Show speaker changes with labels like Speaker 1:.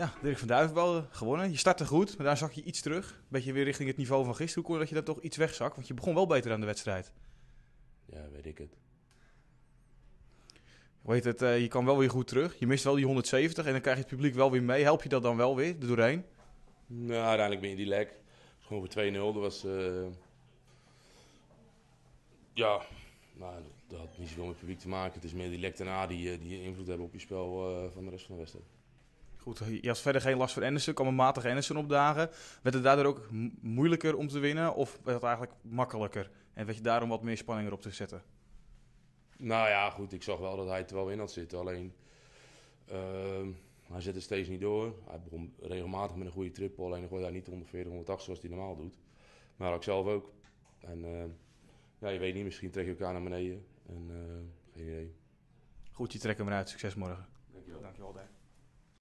Speaker 1: Ja, Dirk van Duivenbal eh, gewonnen. Je startte goed, maar daar zak je iets terug. beetje weer richting het niveau van gisteren. Hoe kon dat je dan toch iets wegzak? Want je begon wel beter aan de wedstrijd.
Speaker 2: Ja, weet ik het.
Speaker 1: Weet het, eh, je kan wel weer goed terug. Je mist wel die 170 en dan krijg je het publiek wel weer mee. Help je dat dan wel weer de doorheen? Nou, uiteindelijk ben je die lek. gewoon
Speaker 3: voor 2-0. Dat was... Eh, ja, nou, dat had niet zoveel met het publiek te maken. Het is meer die lek daarna die, die invloed hebben op je spel van de rest van de wedstrijd.
Speaker 1: Goed, je had verder geen last van Anderson, kwam een matige Anderson opdagen. Werd het daardoor ook moeilijker om te winnen of werd het eigenlijk makkelijker? En werd je daarom wat meer spanning erop te zetten?
Speaker 3: Nou ja, goed, ik zag wel dat hij er wel in had zitten. Alleen, uh, hij zette steeds niet door. Hij begon regelmatig met een goede triple, alleen gooide hij niet 140, 180 zoals hij normaal doet. Maar ik zelf ook. En ehm, ja, je weet niet, misschien trek je elkaar naar beneden.
Speaker 1: En eh, geen idee. Goed, je trekt hem eruit. Succes morgen. Dankjewel. Dankjewel, Dave.